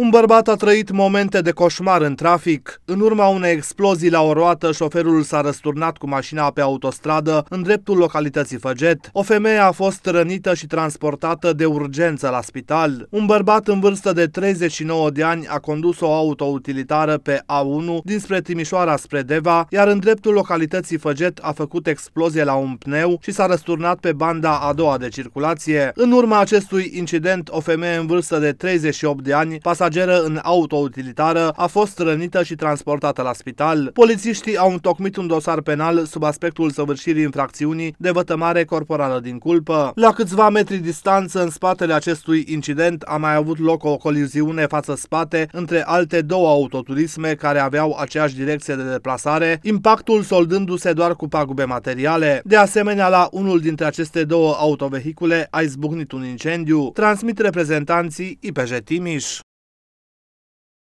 Un bărbat a trăit momente de coșmar în trafic. În urma unei explozii la o roată, șoferul s-a răsturnat cu mașina pe autostradă în dreptul localității Făget. O femeie a fost rănită și transportată de urgență la spital. Un bărbat în vârstă de 39 de ani a condus o utilitară pe A1 dinspre Timișoara spre Deva, iar în dreptul localității Făget a făcut explozie la un pneu și s-a răsturnat pe banda a doua de circulație. În urma acestui incident, o femeie în vârstă de 38 de ani, pasager pasageră în autoutilitară a fost rănită și transportată la spital. Polițiștii au întocmit un dosar penal sub aspectul săvârșirii infracțiunii de vătămare corporală din culpă. La câțiva metri distanță în spatele acestui incident a mai avut loc o coliziune față-spate între alte două autoturisme care aveau aceeași direcție de deplasare, impactul soldându-se doar cu pagube materiale. De asemenea, la unul dintre aceste două autovehicule a izbucnit un incendiu, transmit reprezentanții IPJ Timiș.